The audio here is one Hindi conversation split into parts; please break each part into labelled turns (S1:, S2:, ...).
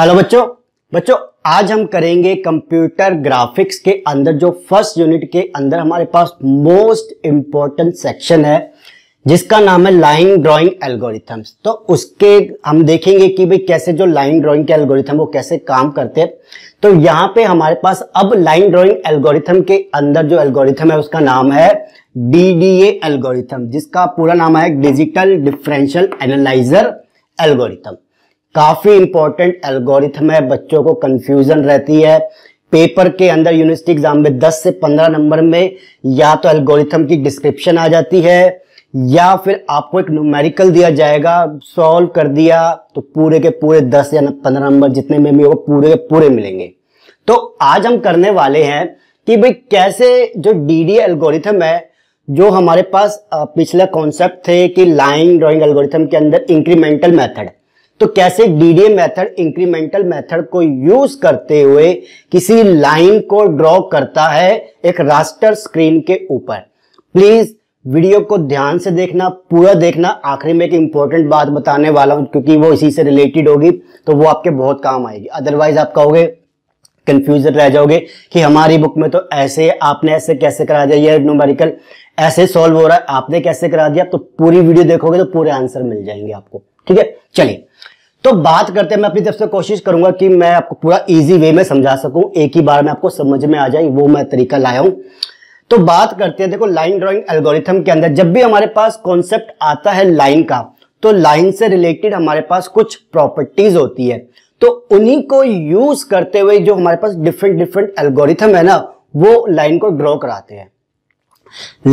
S1: हेलो बच्चों बच्चों आज हम करेंगे कंप्यूटर ग्राफिक्स के अंदर जो फर्स्ट यूनिट के अंदर हमारे पास मोस्ट इंपॉर्टेंट सेक्शन है जिसका नाम है लाइन ड्राइंग एल्गोरिथम्स तो उसके हम देखेंगे कि भाई कैसे जो लाइन ड्राइंग के एल्गोरिथम वो कैसे काम करते हैं तो यहाँ पे हमारे पास अब लाइन ड्राइंग एल्गोरिथम के अंदर जो एल्गोरिथम है उसका नाम है डीडीए एल्गोरिथम जिसका पूरा नाम है डिजिटल डिफरेंशियल एनालाइजर एल्गोरिथम काफ़ी इंपॉर्टेंट एल्गोरिथम है बच्चों को कंफ्यूजन रहती है पेपर के अंदर यूनिवर्सिटी एग्जाम में 10 से 15 नंबर में या तो एल्गोरिथम की डिस्क्रिप्शन आ जाती है या फिर आपको एक न्यूमेरिकल दिया जाएगा सॉल्व कर दिया तो पूरे के पूरे 10 या 15 नंबर जितने में भी हो पूरे के पूरे मिलेंगे तो आज हम करने वाले हैं कि भाई कैसे जो डी डी एल्गोरिथम है जो हमारे पास पिछला कॉन्सेप्ट थे कि लाइन ड्राइंग एल्गोरिथम के अंदर इंक्रीमेंटल मेथड तो कैसे डीडीए मेथड इंक्रीमेंटल मेथड को यूज करते हुए किसी लाइन को ड्रॉ करता है एक रास्टर स्क्रीन के ऊपर प्लीज वीडियो को ध्यान से देखना पूरा देखना आखिरी में एक इंपॉर्टेंट बात बताने वाला हूं क्योंकि वो इसी से रिलेटेड होगी तो वो आपके बहुत काम आएगी अदरवाइज आप कहोगे कंफ्यूज रह जाओगे कि हमारी बुक में तो ऐसे आपने ऐसे कैसे करा दिया ये नोमरिकल ऐसे सॉल्व हो रहा है आपने कैसे करा दिया तो पूरी वीडियो देखोगे तो पूरे आंसर मिल जाएंगे आपको ठीक है चलिए तो बात करते हैं मैं अपनी तरफ से कोशिश करूंगा कि मैं आपको पूरा इजी वे में समझा सकूं एक ही बार में आपको समझ में आ जाए वो मैं तरीका लाया हूं तो बात करते हैं देखो लाइन ड्राइंग एल्गोरिथम के अंदर जब भी हमारे पास कॉन्सेप्ट आता है लाइन का तो लाइन से रिलेटेड हमारे पास कुछ प्रॉपर्टीज होती है तो उन्हीं को यूज करते हुए जो हमारे पास डिफरेंट डिफरेंट एल्गोरिथम है ना वो लाइन को ड्रॉ कराते हैं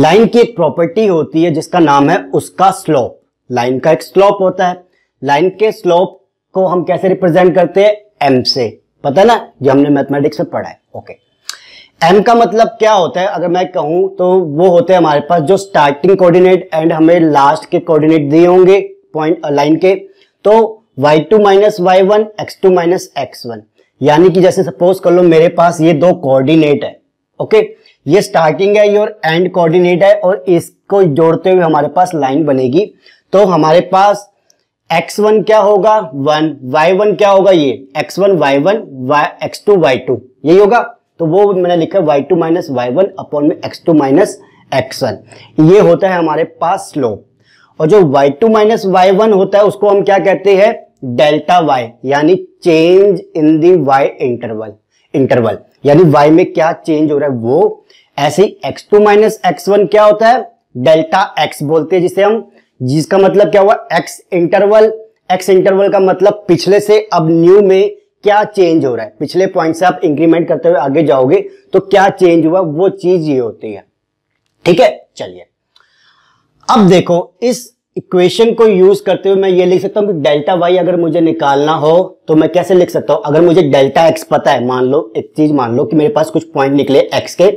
S1: लाइन की एक प्रॉपर्टी होती है जिसका नाम है उसका स्लोप लाइन का एक स्लोप होता है लाइन के स्लोप को हम कैसे रिप्रेजेंट करते हैं एम से पता ना जो हमने मैथमेटिक्स में पढ़ा है ओके एम का मतलब क्या होता है अगर मैं कहूं तो वो होते हैं हमारे पास जो स्टार्टिंग कोऑर्डिनेट एंड हमें लास्ट के कोऑर्डिनेट दिए होंगे पॉइंट लाइन के तो y two minus y one x two minus x one यानी कि जैसे सपोज कर लो मेरे पास ये दो कोऑर्डिनेट है ओके ये स्टार्टिंग है ये और एंड कोऑर्डिनेट है और इसको जोड़ते हुए हमारे पास लाइन बनेगी तो हमारे पास एक्स वन क्या होगा वन वाई वन क्या होगा ये x one y one y x two y two यही होगा तो वो मैंने लिखा y two minus y one upon में x two minus x one ये होता है हमारे पास स्लो और जो y two minus y one होता है उसको हम क्या कहते हैं डेल्टा वाई यानी change in the y interval interval यानी वाई में क्या चेंज हो रहा है वो ऐसे ही x two minus x one क्या होता है डेल्टा एक्स बोलते हैं जिसे हम जिसका मतलब क्या हुआ एक्स इंटरवल एक्स इंटरवल का मतलब पिछले से अब न्यू में क्या चेंज हो रहा है पिछले पॉइंट से आप इंक्रीमेंट करते हुए आगे जाओगे तो क्या चेंज हुआ वो चीज ये होती है ठीक है चलिए अब देखो इस इक्वेशन को यूज करते हुए मैं ये लिख सकता हूं कि डेल्टा वाई अगर मुझे निकालना हो तो मैं कैसे लिख सकता हूं अगर मुझे डेल्टा एक्स पता है मान लो एक चीज मान लो कि मेरे पास कुछ पॉइंट निकले एक्स के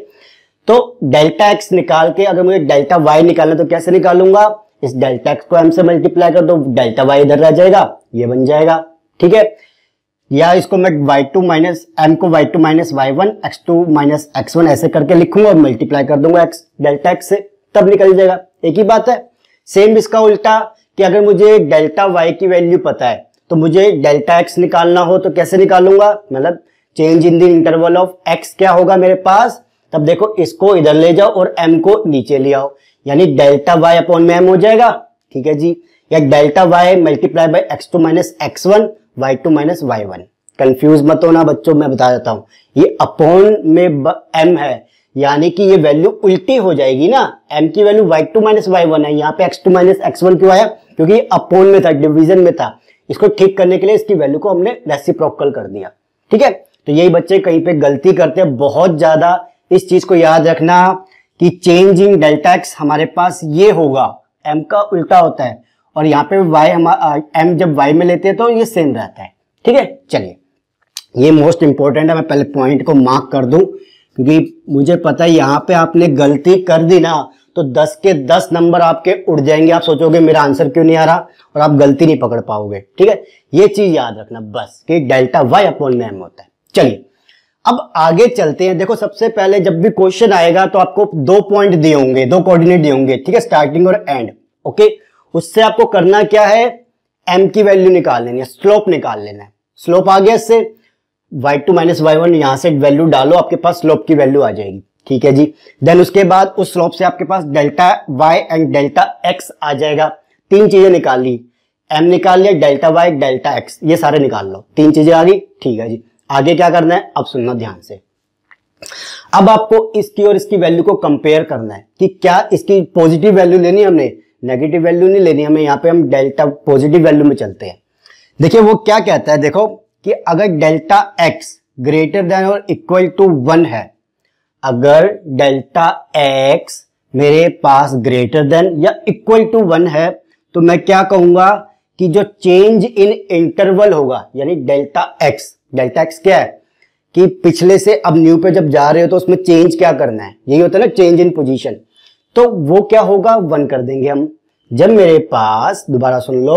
S1: तो डेल्टा एक्स निकाल के अगर मुझे डेल्टा वाई निकालना तो कैसे निकालूंगा इस डेल्टा एक्स को एम से मल्टीप्लाई कर दो डेल्टा वाई इधर रह जाएगा ये बन जाएगा ठीक है या इसको मैं वाई टू माइनस एम को y two minus y one x two minus x one ऐसे करके लिखूंगा और मल्टीप्लाई कर दूंगा एक्स डेल्टा एक्स से तब निकल जाएगा एक ही बात है सेम इसका उल्टा कि अगर मुझे डेल्टा वाई की वैल्यू पता है तो मुझे डेल्टा एक्स निकालना हो तो कैसे निकालूंगा मतलब change in the interval of x क्या होगा मेरे पास तब देखो इसको इधर ले जाओ और एम को नीचे ले आओ यानी डेल्टा वाई अपॉन में एम हो जाएगा ठीक है जी या delta y multiply by x two minus x one y two minus y one confuse मत होना बच्चों मैं बता देता हूं ये अपॉन में एम है यानी कि ये वैल्यू उल्टी हो जाएगी ना एम की value y two minus y one है यहाँ पे x two minus x one क्यों आया क्योंकि ये अपॉन में था डिविजन में था इसको ठीक करने के लिए इसकी वैल्यू को हमने रेसिप्रोकल कर दिया ठीक है तो यही बच्चे कहीं पे गलती करते हैं बहुत ज्यादा इस चीज को याद रखना कि चेंज इन डेल्टा एक्स हमारे पास ये होगा एम का उल्टा होता है और यहाँ पे वाई हम एम जब वाई में लेते हैं तो ये सेम रहता है ठीक है चलिए ये मोस्ट इंपॉर्टेंट है मैं पहले पॉइंट को मार्क कर दू क्योंकि मुझे पता है यहाँ पे आपने गलती कर दी ना तो 10 के 10 नंबर आपके उड़ जाएंगे आप सोचोगे मेरा आंसर क्यों नहीं आ रहा और आप गलती नहीं पकड़ पाओगे ठीक है ये चीज याद रखना बस कि डेल्टा वाई अपॉन में एम होता है चलिए अब आगे चलते हैं देखो सबसे पहले जब भी क्वेश्चन आएगा तो आपको दो पॉइंट दिए होंगे दो कोऑर्डिनेट दिए होंगे ठीक है स्टार्टिंग और एंड ओके उससे आपको करना क्या है एम की वैल्यू निकाल लेनी है स्लोप निकाल लेना है स्लोप आ गया इससे y two minus y one यहां से वैल्यू डालो आपके पास स्लोप की वैल्यू आ जाएगी ठीक है जी देन उसके बाद उस स्लोप से आपके पास delta y and delta x आ जाएगा तीन चीजें निकाल ली एम निकाल लिया डेल्टा वाई डेल्टा एक्स ये सारे निकाल लो तीन चीजें आ गई ठीक है जी आगे क्या करना है अब सुनना ध्यान से अब आपको इसकी और इसकी वैल्यू को कंपेयर करना है कि क्या इसकी पॉजिटिव वैल्यू लेनी हमने नेगेटिव वैल्यू नहीं लेनी हमें यहाँ पे हम डेल्टा पॉजिटिव वैल्यू में चलते हैं देखिए वो क्या कहता है देखो कि अगर डेल्टा एक्स ग्रेटर देन और इक्वल टू वन है अगर डेल्टा एक्स मेरे पास ग्रेटर देन या इक्वल टू वन है तो मैं क्या कहूंगा कि जो चेंज इन इंटरवल होगा यानी डेल्टा एक्स डेल्टा एक्स क्या है कि पिछले से अब न्यू पे जब जा रहे हो तो उसमें चेंज क्या करना है यही होता है ना चेंज इन पोजिशन तो वो क्या होगा वन कर देंगे हम जब मेरे पास दोबारा सुन लो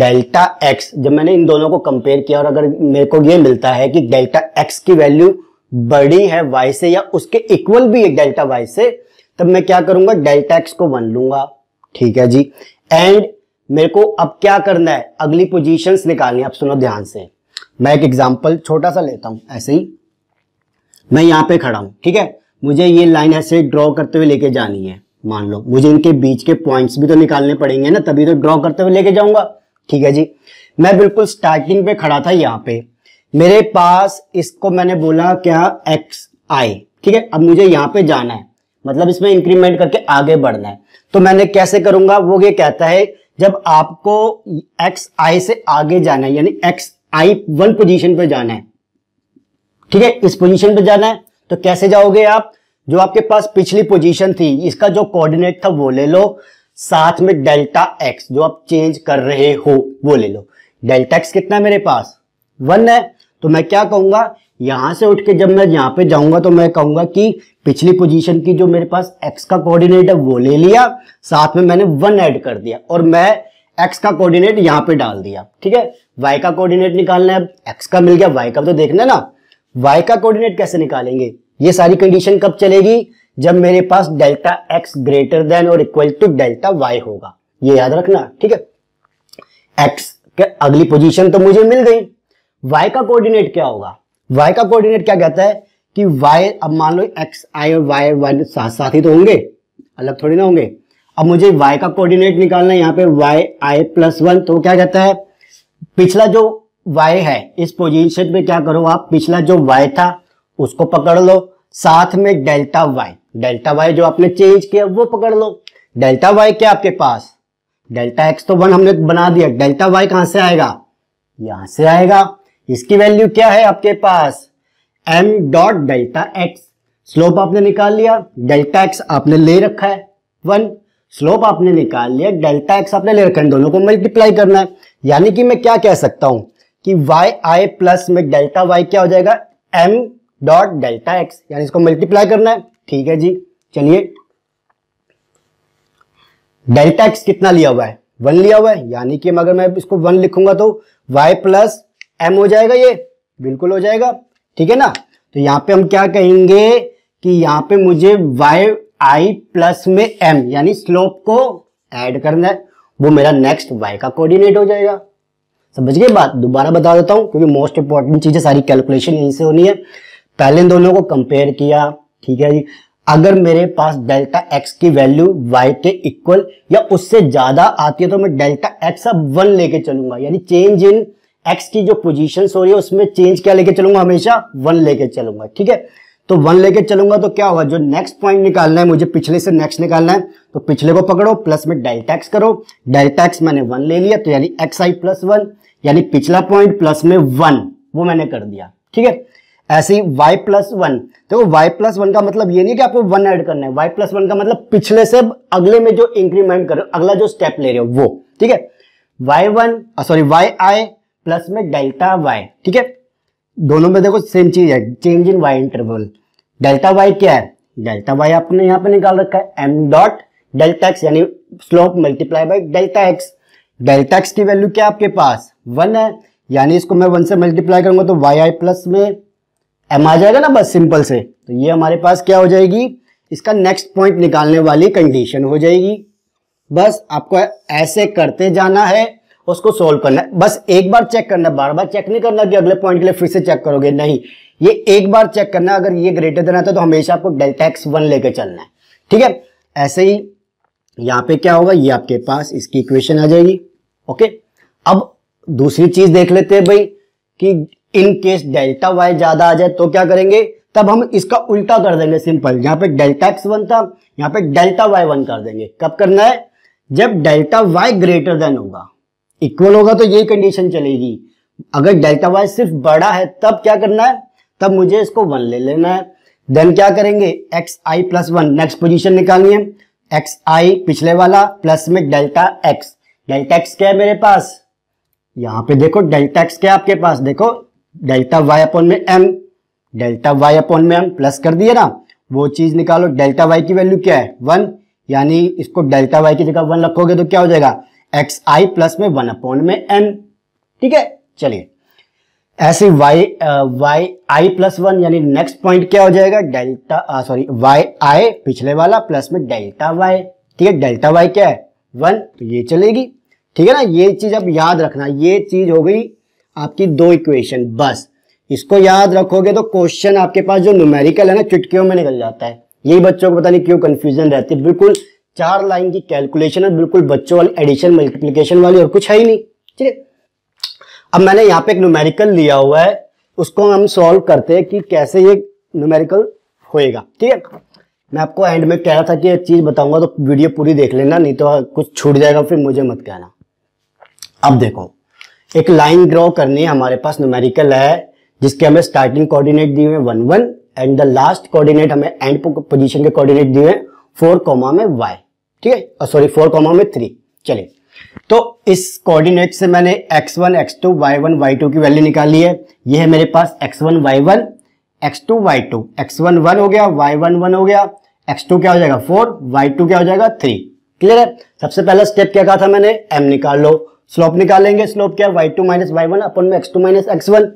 S1: डेल्टा एक्स जब मैंने इन दोनों को कंपेयर किया और अगर मेरे को ये मिलता है कि डेल्टा एक्स की वैल्यू बड़ी है वाई से या उसके इक्वल भी है डेल्टा वाई से तब मैं क्या करूंगा डेल्टा एक्स को वन लूंगा ठीक है जी एंड मेरे को अब क्या करना है अगली पोजीशंस निकालनी है आप सुनो ध्यान से मैं एक एग्जाम्पल छोटा सा लेता हूँ ऐसे ही मैं यहाँ पे खड़ा हूँ ठीक है मुझे ये लाइन ऐसे ड्रॉ करते हुए लेके जानी है मान लो मुझे इनके बीच के पॉइंट्स भी तो निकालने पड़ेंगे ना तभी तो ड्रॉ करते हुए लेके जाऊंगा ठीक है जी मैं बिल्कुल स्टार्टिंग पे खड़ा था यहाँ पे मेरे पास इसको मैंने बोला क्या एक्स आई ठीक है अब मुझे यहाँ पे जाना है मतलब इसमें इंक्रीमेंट करके आगे बढ़ना है तो मैंने कैसे करूंगा वो ये कहता है जब आपको एक्स आई से आगे जाना है यानी एक्स आई वन पोजीशन पर जाना है ठीक है इस पोजीशन पर जाना है तो कैसे जाओगे आप जो आपके पास पिछली पोजीशन थी इसका जो कोऑर्डिनेट था वो ले लो साथ में डेल्टा एक्स जो आप चेंज कर रहे हो वो ले लो डेल्टा एक्स कितना है मेरे पास वन है तो मैं क्या कहूंगा यहां से उठ के जब मैं यहां पे जाऊंगा तो मैं कहूंगा कि पिछली पोजीशन की जो मेरे पास एक्स का कोऑर्डिनेट है वो ले लिया साथ में मैंने वन ऐड कर दिया और मैं एक्स का कोऑर्डिनेट यहां पे डाल दिया ठीक है वाई का कोऑर्डिनेट निकालना है एक्स का मिल गया वाई का तो देखना ना वाई का कोऑर्डिनेट कैसे निकालेंगे ये सारी कंडीशन कब चलेगी जब मेरे पास डेल्टा एक्स ग्रेटर देन और इक्वल टू डेल्टा वाई होगा ये याद रखना ठीक है एक्स के अगली पोजिशन तो मुझे मिल गई वाई का कोऑर्डिनेट क्या होगा वाई का कोऑर्डिनेट क्या कहता है कि वाई अब मान लो एक्स आई और वाई वन साथ साथ ही तो होंगे अलग थोड़ी ना होंगे अब मुझे y का कोऑर्डिनेट निकालना है यहाँ पे y i प्लस वन तो क्या कहता है पिछला जो y है इस पोजीशन पे क्या करो आप पिछला जो y था उसको पकड़ लो साथ में डेल्टा y डेल्टा y जो आपने चेंज किया वो पकड़ लो डेल्टा y क्या आपके पास डेल्टा x तो वन हमने बना दिया डेल्टा y कहां से आएगा यहां से आएगा इसकी वैल्यू क्या है आपके पास m dot delta x slope आपने निकाल लिया डेल्टा एक्स आपने ले रखा है वन स्लोप आपने निकाल लिया डेल्टा एक्स आपने ले रखा है दोनों को मल्टीप्लाई करना है यानी कि मैं क्या कह सकता हूं कि वाई आई प्लस में डेल्टा वाई क्या हो जाएगा एम डॉट डेल्टा एक्स यानी इसको मल्टीप्लाई करना है ठीक है जी चलिए डेल्टा एक्स कितना लिया हुआ है वन लिया हुआ है यानी कि अगर मैं इसको वन लिखूंगा तो वाई प्लस एम हो जाएगा ये बिल्कुल हो जाएगा ठीक है ना तो यहां पे हम क्या कहेंगे कि यहां पे मुझे वाई आई प्लस में एम यानी स्लोप को ऐड करना है वो मेरा नेक्स्ट वाई का कोऑर्डिनेट हो जाएगा समझ गए बात दोबारा बता देता हूँ क्योंकि मोस्ट इंपॉर्टेंट चीज़ें सारी कैलकुलेशन यहीं से होनी है पहले इन दोनों को कंपेयर किया ठीक है जी अगर मेरे पास डेल्टा एक्स की वैल्यू वाई के इक्वल या उससे ज्यादा आती है तो मैं डेल्टा एक्स अब वन लेके चलूंगा यानी चेंज इन एक्स की जो पोजीशन हो रही है उसमें चेंज क्या लेके चलूंगा हमेशा वन लेके चलूंगा ठीक है तो वन लेके चलूंगा तो क्या हुआ जो नेक्स्ट पॉइंट निकालना है मुझे पिछले से नेक्स्ट निकालना है तो पिछले को पकड़ो प्लस में डेल्टा एक्स करो डेल्टा एक्स मैंने वन ले लिया तो यानी एक्स आई प्लस वन यानी पिछला पॉइंट प्लस में वन वो मैंने कर दिया ठीक है ऐसे ही वाई प्लस वन देखो वाई प्लस वन का मतलब ये नहीं कि आपको वन ऐड करना है वाई प्लस वन का मतलब पिछले से अगले में जो इंक्रीमेंट कर अगला जो स्टेप ले रहे हो वो ठीक है y one sorry y i plus में डेल्टा वाई ठीक है दोनों में देखो सेम चीज है change in y interval delta y क्या है डेल्टा वाई आपने यहाँ पे निकाल रखा है एम डॉट डेल्टा एक्स यानी slope multiply by delta x delta x की वैल्यू क्या आपके पास वन है यानी इसको मैं वन से मल्टीप्लाई करूंगा तो वाई आई प्लस में एम आ जाएगा ना बस सिंपल से तो ये हमारे पास क्या हो जाएगी इसका नेक्स्ट पॉइंट निकालने वाली कंडीशन हो जाएगी बस आपको ऐसे करते जाना है उसको सोल्व करना है बस एक बार चेक करना बार बार चेक नहीं करना कि अगले पॉइंट के लिए फिर से चेक करोगे नहीं ये एक बार चेक करना अगर ये ग्रेटर देना था तो हमेशा आपको डेल्टा एक्स वन लेकर चलना है ठीक है ऐसे ही यहाँ पे क्या होगा ये आपके पास इसकी इक्वेशन आ जाएगी ओके अब दूसरी चीज देख लेते हैं भाई कि इन केस डेल्टा वाई ज्यादा आ जाए तो क्या करेंगे तब हम इसका उल्टा कर देंगे सिंपल यहां पे डेल्टा एक्स वन था यहां पे डेल्टा वाई वन कर देंगे कब करना है जब डेल्टा वाई ग्रेटर देन होगा इक्वल होगा तो यही कंडीशन चलेगी अगर डेल्टा वाई सिर्फ बड़ा है तब क्या करना है तब मुझे इसको वन ले लेना है देन क्या करेंगे x i plus one next position निकालनी है एक्स आई पिछले वाला प्लस में डेल्टा एक्स डेल्टा एक्स क्या है मेरे पास यहां पे देखो डेल्टा एक्स क्या आपके पास देखो डेल्टा वाई अपॉन में एम डेल्टा वाई अपॉन में एम प्लस कर दिया ना वो चीज निकालो डेल्टा वाई की वैल्यू क्या है वन यानी इसको डेल्टा वाई की जगह वन रखोगे तो क्या हो जाएगा एक्स आई प्लस में वन अपॉन में एन ठीक है चलिए ऐसे y y i plus one यानी नेक्स्ट पॉइंट क्या हो जाएगा डेल्टा सॉरी वाई आई पिछले वाला प्लस में डेल्टा वाई ठीक है डेल्टा वाई क्या है वन तो ये चलेगी ठीक है ना ये चीज अब याद रखना ये चीज हो गई आपकी दो इक्वेशन बस इसको याद रखोगे तो क्वेश्चन आपके पास जो न्यूमेरिकल है ना चुटकियों में निकल जाता है यही बच्चों को पता नहीं क्यों कंफ्यूजन रहती है बिल्कुल चार लाइन की कैलकुलेशन है बिल्कुल बच्चों वाली एडिशन मल्टीप्लीकेशन वाली और कुछ है ही नहीं ठीक है अब मैंने यहाँ पे एक न्यूमेरिकल लिया हुआ है उसको हम सॉल्व करते हैं कि कैसे ये न्यूमेरिकल होएगा ठीक है मैं आपको एंड में कह रहा था कि एक चीज बताऊंगा तो वीडियो पूरी देख लेना नहीं तो कुछ छूट जाएगा फिर मुझे मत कहना अब देखो एक लाइन ग्रो करनी है हमारे पास न्यूमेरिकल है जिसके हमें स्टार्टिंग कोऑर्डिनेट दिए हुए one one and the last coordinate हमें एंड पोजिशन के कोऑर्डिनेट दिए हैं फोर कॉमा में y ठीक है सॉरी फोर कॉमा में थ्री चलिए तो इस कोऑर्डिनेट से मैंने x1, x2, y1, y2 की वैल्यू निकाली है ये है मेरे पास x1, y1, x2, y2, x1 1 हो गया y1 1 हो गया x2 क्या हो जाएगा फोर y2 क्या हो जाएगा थ्री क्लियर है सबसे पहला स्टेप क्या कहा था मैंने m निकाल लो स्लोप निकालेंगे स्लोप क्या y two minus y one upon में x two minus x one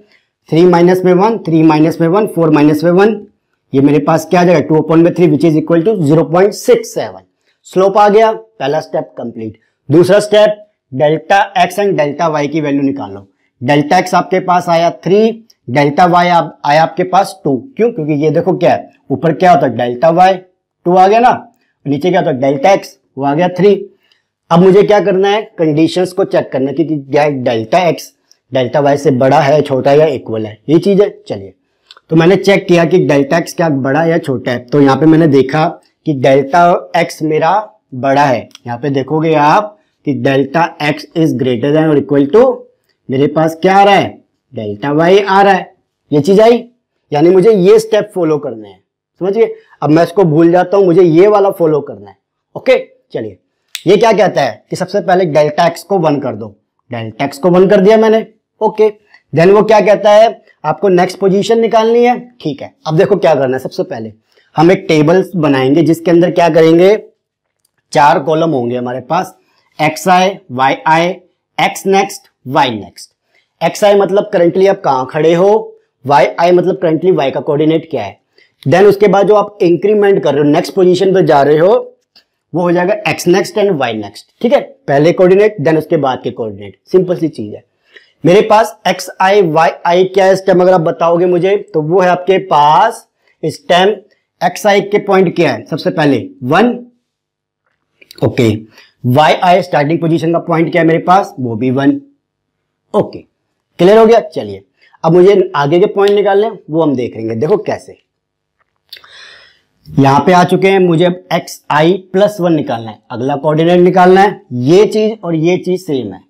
S1: three minus में वन थ्री माइनस में वन फोर माइनस में वन ये मेरे पास क्या आ जाएगा टू अपॉन में three which is equal to zero point six seven slope आ गया पहला स्टेप कंप्लीट दूसरा step delta x and delta y की वैल्यू निकालो डेल्टा एक्स आपके पास आया थ्री डेल्टा वाई आप, आया आपके पास टू क्यों क्योंकि ये देखो क्या है ऊपर क्या होता है डेल्टा वाई टू आ गया ना नीचे क्या होता है डेल्टा एक्स वो आ गया थ्री अब मुझे क्या करना है कंडीशंस को चेक करना है कि डेल्टा एक्स डेल्टा वाई से बड़ा है छोटा है या इक्वल है ये चीज है चलिए तो मैंने चेक किया कि डेल्टा एक्स क्या बड़ा या छोटा है तो यहाँ पे मैंने देखा कि डेल्टा एक्स मेरा बड़ा है यहाँ पे देखोगे आप कि delta x is greater than और इक्वल टू मेरे पास क्या आ रहा है डेल्टा वाई आ रहा है ये चीज आई यानी मुझे ये स्टेप फॉलो करने हैं समझिए अब मैं इसको भूल जाता हूं मुझे ये वाला फॉलो करना है ओके चलिए ये क्या कहता है कि सबसे पहले डेल्टा एक्स को वन कर दो डेल्टा एक्स को वन कर दिया मैंने ओके देन वो क्या कहता है आपको नेक्स्ट पोजीशन निकालनी है ठीक है अब देखो क्या करना है सबसे पहले हम एक टेबल बनाएंगे जिसके अंदर क्या करेंगे चार कॉलम होंगे हमारे पास x i y i x next y next x i मतलब करंटली आप कहां खड़े हो वाई आई मतलब करंटली वाई का कोऑर्डिनेट क्या है देन उसके बाद जो आप इंक्रीमेंट कर रहे हो नेक्स्ट पोजिशन पर जा रहे हो वो हो जाएगा x next and y next ठीक है पहले कोऑर्डिनेट देन उसके बाद के कोऑर्डिनेट सिंपल सी चीज है मेरे पास एक्स आई वाई आई क्या स्टेम अगर आप बताओगे मुझे तो वो है आपके पास स्टेम एक्स आई के पॉइंट क्या है सबसे पहले one okay y i starting position का पॉइंट क्या है मेरे पास वो भी वन ओके क्लियर हो गया चलिए अब मुझे आगे के पॉइंट निकालने वो हम देख लेंगे देखो कैसे यहां पे आ चुके हैं मुझे अब एक्स आई प्लस वन निकालना है अगला कोऑर्डिनेट निकालना है ये चीज और ये चीज सेम है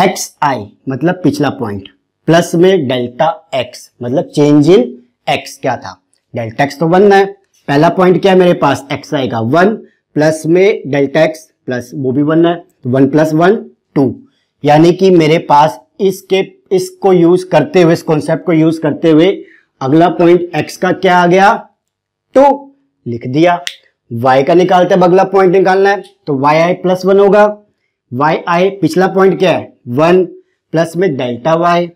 S1: एक्स आई मतलब पिछला पॉइंट प्लस में डेल्टा एक्स मतलब चेंज इन एक्स क्या था डेल्टा एक्स तो वन है पहला पॉइंट क्या है मेरे पास एक्स आई का वन प्लस में डेल्टा एक्स प्लस वो भी वन है तो वन प्लस वन टू यानी कि मेरे पास इसके इसको यूज करते हुए इस कॉन्सेप्ट को यूज करते हुए अगला पॉइंट एक्स का क्या आ गया टू लिख दिया वाई का निकालते अब अगला पॉइंट निकालना है तो वाई आई प्लस वन होगा वाई आई पिछला पॉइंट क्या है वन प्लस में डेल्टा वाई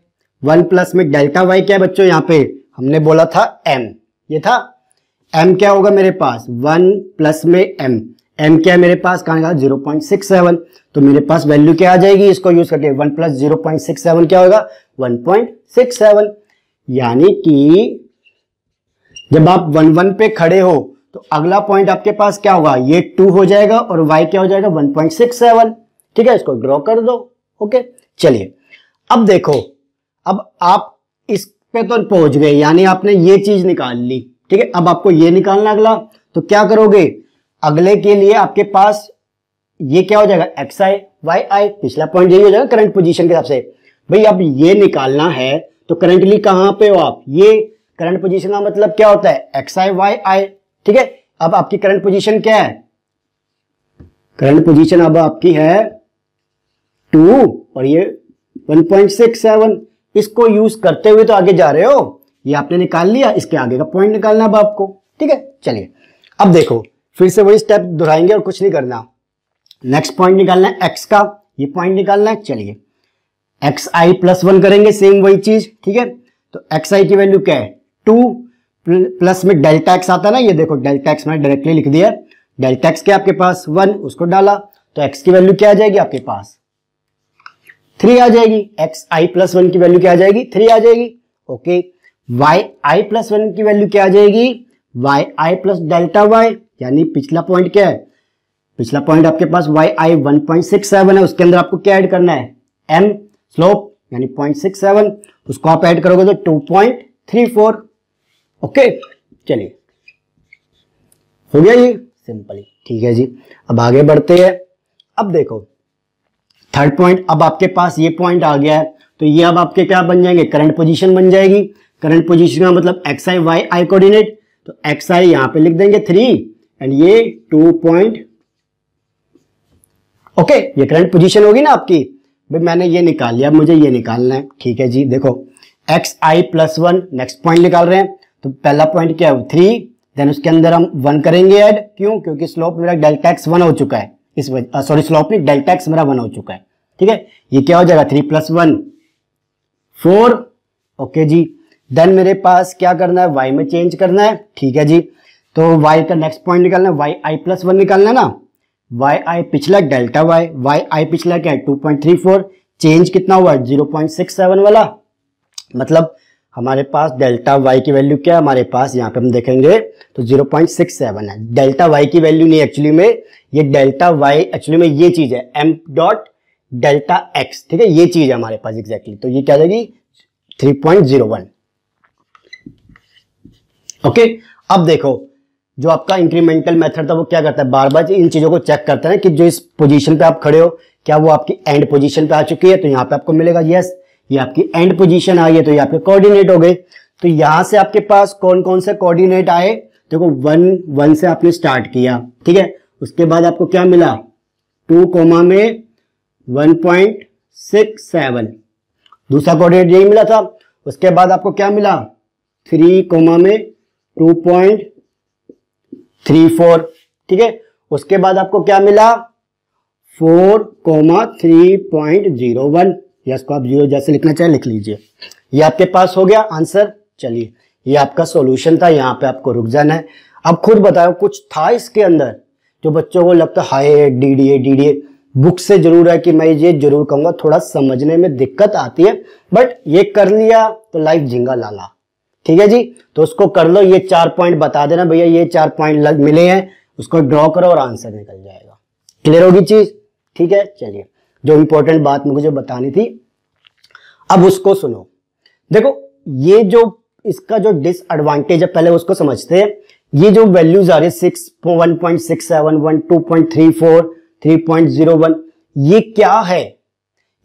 S1: वन प्लस में डेल्टा वाई क्या है बच्चों यहाँ पे हमने बोला था एम ये था एम क्या होगा मेरे पास वन प्लस में एम एम क्या है मेरे पास कहा जीरो पॉइंट सिक्स सेवन तो मेरे पास वैल्यू क्या आ जाएगी इसको यूज करके one plus zero point six seven क्या होगा वन पॉइंट सिक्स सेवन यानी कि जब आप वन वन पे खड़े हो तो अगला पॉइंट आपके पास क्या होगा ये टू हो जाएगा और वाई क्या हो जाएगा वन पॉइंट सिक्स सेवन ठीक है इसको ड्रॉ कर दो ओके चलिए अब देखो अब आप इस पे तो पहुंच गए यानी आपने ये चीज निकाल ली ठीक है अब आपको ये निकालना अगला तो क्या करोगे अगले के लिए आपके पास ये क्या हो जाएगा एक्स आई वाई आई पिछला पॉइंट यही हो जाएगा करंट पोजीशन के हिसाब से भाई अब ये निकालना है तो करंटली कहां पे हो आप ये करंट पोजीशन का मतलब क्या होता है एक्स आई वाई आई ठीक है अब आपकी करंट पोजीशन क्या है करंट पोजीशन अब आपकी है टू और ये 1.67 इसको यूज करते हुए तो आगे जा रहे हो ये आपने निकाल लिया इसके आगे का पॉइंट निकालना अब आपको ठीक है चलिए अब देखो फिर से वही स्टेप दोहराएंगे और कुछ नहीं करना नेक्स्ट पॉइंट निकालना है एक्स का ये पॉइंट निकालना है चलिए एक्स आई प्लस वन करेंगे सेम वही चीज ठीक है तो एक्स आई की वैल्यू क्या है टू प्लस में डेल्टा एक्स आता है ना ये देखो डेल्टा एक्स मैंने डायरेक्टली लिख दिया डेल्टा एक्स क्या आपके पास वन उसको डाला तो एक्स की वैल्यू क्या आ जाएगी आपके पास थ्री आ जाएगी एक्स आई प्लस वन की वैल्यू क्या आ जाएगी थ्री आ जाएगी okay y i plus one की वैल्यू क्या आ जाएगी y i plus delta y यानी पिछला पॉइंट क्या है पिछला पॉइंट आपके पास y i one point six seven है उसके अंदर आपको क्या ऐड करना है एम स्लोप यानी पॉइंट सिक्स सेवन उसको आप ऐड करोगे तो two point three four okay चलिए हो गया ये सिंपली ठीक है जी अब आगे बढ़ते हैं अब देखो थर्ड पॉइंट अब आपके पास ये पॉइंट आ गया है तो ये अब आपके क्या बन जाएंगे करंट पोजीशन बन जाएगी करंट पोजीशन का मतलब x i y i coordinate तो एक्स आई यहां पे लिख देंगे थ्री एंड ये टू पॉइंट ओके ये करंट पोजीशन होगी ना आपकी भाई मैंने ये निकाल लिया अब मुझे ये निकालना है ठीक है जी देखो x i plus one next point निकाल रहे हैं तो पहला पॉइंट क्या है थ्री देन उसके अंदर हम वन करेंगे एड क्यों क्योंकि स्लोप मेरा डेल्टा एक्स वन हो चुका है इस वजह सॉरी स्लोप नहीं डेल्टा एक्स मेरा वन हो चुका है ठीक है ये क्या हो जाएगा three plus one four okay जी देन मेरे पास क्या करना है वाई में चेंज करना है ठीक है जी तो वाई का नेक्स्ट पॉइंट निकालना है वाई आई प्लस वन निकालना है ना वाई आई पिछला डेल्टा वाई वाई आई पिछला क्या है two point three four change कितना हुआ जीरो पॉइंट सिक्स सेवन वाला मतलब हमारे पास डेल्टा वाई की वैल्यू क्या है हमारे पास यहाँ पे हम देखेंगे तो 0.67 है डेल्टा वाई की वैल्यू नहीं एक्चुअली में ये डेल्टा वाई एक्चुअली में ये चीज है एम डॉट डेल्टा एक्स ठीक है ये चीज है हमारे पास एग्जैक्टली तो ये क्या जाएगी 3.01 ओके अब देखो जो आपका इंक्रीमेंटल मेथड था वो क्या करता है बार बार इन चीजों को चेक करता है कि जो इस पोजीशन पे आप खड़े हो क्या वो आपकी एंड पोजीशन पे आ चुकी है तो यहाँ पे आपको मिलेगा यस yes, ये आपकी एंड पोजीशन आ गई तो ये आपके कोऑर्डिनेट हो गए तो यहां से आपके पास कौन कौन से कोऑर्डिनेट आए देखो वन वन से आपने स्टार्ट किया ठीक है उसके बाद आपको क्या मिला टू कोमा में वन पॉइंट सिक्स सेवन दूसरा कोऑर्डिनेट यही मिला था उसके बाद आपको क्या मिला थ्री कोमा में टू पॉइंट थ्री फोर ठीक है उसके बाद आपको क्या मिला four comma three point zero one या इसको आप जीरो जैसे लिखना चाहे लिख लीजिए ये आपके पास हो गया आंसर चलिए ये आपका सॉल्यूशन था यहाँ पे आपको रुक जाना है अब खुद बताओ कुछ था इसके अंदर जो बच्चों को लगता है हाई D D A D D A book से जरूर है कि मैं ये जरूर कहूंगा थोड़ा समझने में दिक्कत आती है बट ये कर लिया तो लाइफ झिंगा लाला ठीक है जी तो उसको कर लो ये चार पॉइंट बता देना भैया ये चार पॉइंट मिले हैं उसको ड्रॉ करो और आंसर निकल जाएगा क्लियर होगी चीज ठीक है चलिए जो इंपॉर्टेंट बात मुझे बतानी थी अब उसको सुनो देखो ये जो इसका जो डिसएडवांटेज है पहले उसको समझते हैं ये जो वैल्यूज आ रही है six one point six seven one two point three four three point zero one ये क्या है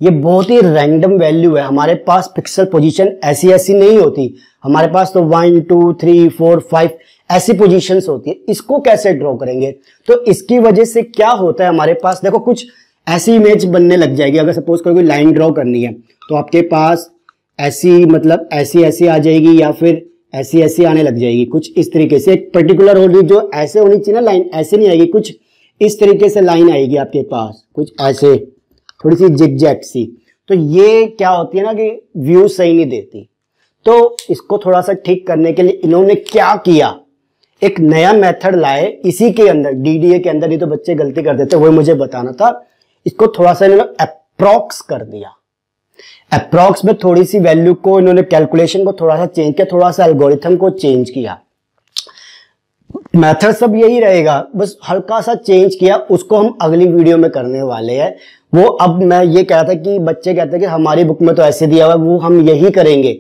S1: ये बहुत ही रैंडम वैल्यू है हमारे पास पिक्सल पोजीशन ऐसी ऐसी नहीं होती हमारे पास तो one two three four five ऐसी पोजीशंस होती है इसको कैसे ड्रॉ करेंगे तो इसकी वजह से क्या होता है हमारे पास देखो कुछ ऐसी इमेज बनने लग जाएगी अगर सपोज कोई लाइन ड्रॉ करनी है तो आपके पास ऐसी मतलब ऐसी ऐसी आ जाएगी या फिर ऐसी ऐसी आने लग जाएगी कुछ इस तरीके से एक पर्टिकुलर होगी जो ऐसे होनी चाहिए ना लाइन ऐसे नहीं आएगी कुछ इस तरीके से लाइन आएगी आपके पास कुछ ऐसे थोड़ी सी जिगजैक सी तो ये क्या होती है ना कि व्यू सही नहीं देती तो इसको थोड़ा सा ठीक करने के लिए इन्होंने क्या किया एक नया मेथड लाए इसी के अंदर डीडीए के अंदर ही तो बच्चे गलती कर देते वो मुझे बताना था इसको थोड़ा सा इन्होंने अप्रोक्स कर दिया अप्रोक्स में थोड़ी सी वैल्यू को इन्होंने कैलकुलेशन को थोड़ा सा चेंज किया थोड़ा सा एल्गोरिथम को चेंज किया मेथड सब यही रहेगा बस हल्का सा चेंज किया उसको हम अगली वीडियो में करने वाले हैं वो अब मैं ये कह रहा था कि बच्चे कहते हैं कि हमारी बुक में तो ऐसे दिया हुआ है वो हम यही करेंगे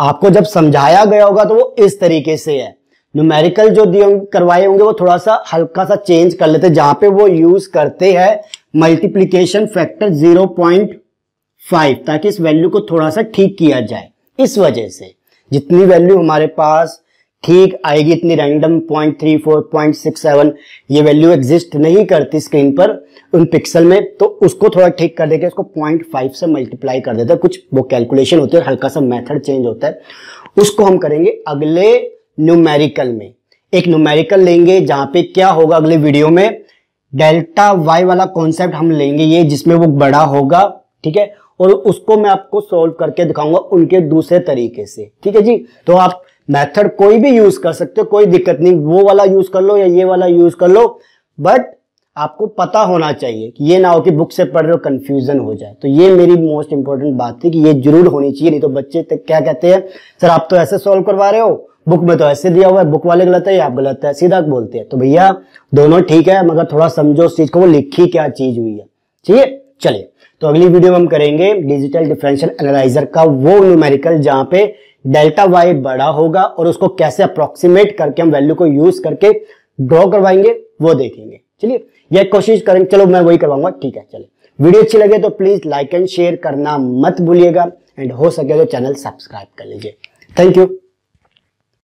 S1: आपको जब समझाया गया होगा तो वो इस तरीके से है न्यूमेरिकल जो दिए करवाए होंगे वो थोड़ा सा हल्का सा चेंज कर लेते हैं जहां पे वो यूज करते हैं मल्टीप्लीकेशन फैक्टर 0.5 ताकि इस वैल्यू को थोड़ा सा ठीक किया जाए इस वजह से जितनी वैल्यू हमारे पास ठीक आएगी इतनी रैंडम 0.34, 0.67 ये वैल्यू एग्जिस्ट नहीं करती स्क्रीन पर उन पिक्सल में तो उसको थोड़ा ठीक कर देके उसको 0.5 से मल्टीप्लाई कर देते है कुछ वो कैलकुलेशन होती है हल्का सा मेथड चेंज होता है उसको हम करेंगे अगले न्यूमेरिकल में एक न्यूमेरिकल लेंगे जहां पे क्या होगा अगले वीडियो में डेल्टा वाई वाला कॉन्सेप्ट हम लेंगे ये जिसमें वो बड़ा होगा ठीक है और उसको मैं आपको सोल्व करके दिखाऊंगा उनके दूसरे तरीके से ठीक है जी तो आप मेथड कोई भी यूज कर सकते हो कोई दिक्कत नहीं वो वाला यूज कर लो या ये वाला यूज कर लो बट आपको पता होना चाहिए कि ये ना हो कि बुक से पढ़ रहे हो कंफ्यूजन हो जाए तो ये मेरी मोस्ट इंपॉर्टेंट बात थी कि ये जरूर होनी चाहिए नहीं तो बच्चे तो क्या कहते हैं सर आप तो ऐसे सॉल्व करवा रहे हो बुक में तो ऐसे दिया हुआ है बुक वाले गलत है या आप गलत है सीधा बोलते हैं तो भैया दोनों ठीक है मगर थोड़ा समझो उस चीज को वो लिखी क्या चीज हुई है ठीक है चलिए तो अगली वीडियो में हम करेंगे डिजिटल डिफरेंशियल एनालाइजर का वो न्यूमेरिकल जहां पे डेल्टा वाई बड़ा होगा और उसको कैसे अप्रोक्सीमेट करके हम वैल्यू को यूज करके ड्रॉ करवाएंगे वो देखेंगे चलिए यह कोशिश करेंगे चलो मैं वही करवाऊंगा ठीक है चलिए वीडियो अच्छी लगे तो प्लीज लाइक एंड शेयर करना मत भूलिएगा एंड हो सके तो चैनल सब्सक्राइब कर लीजिए थैंक यू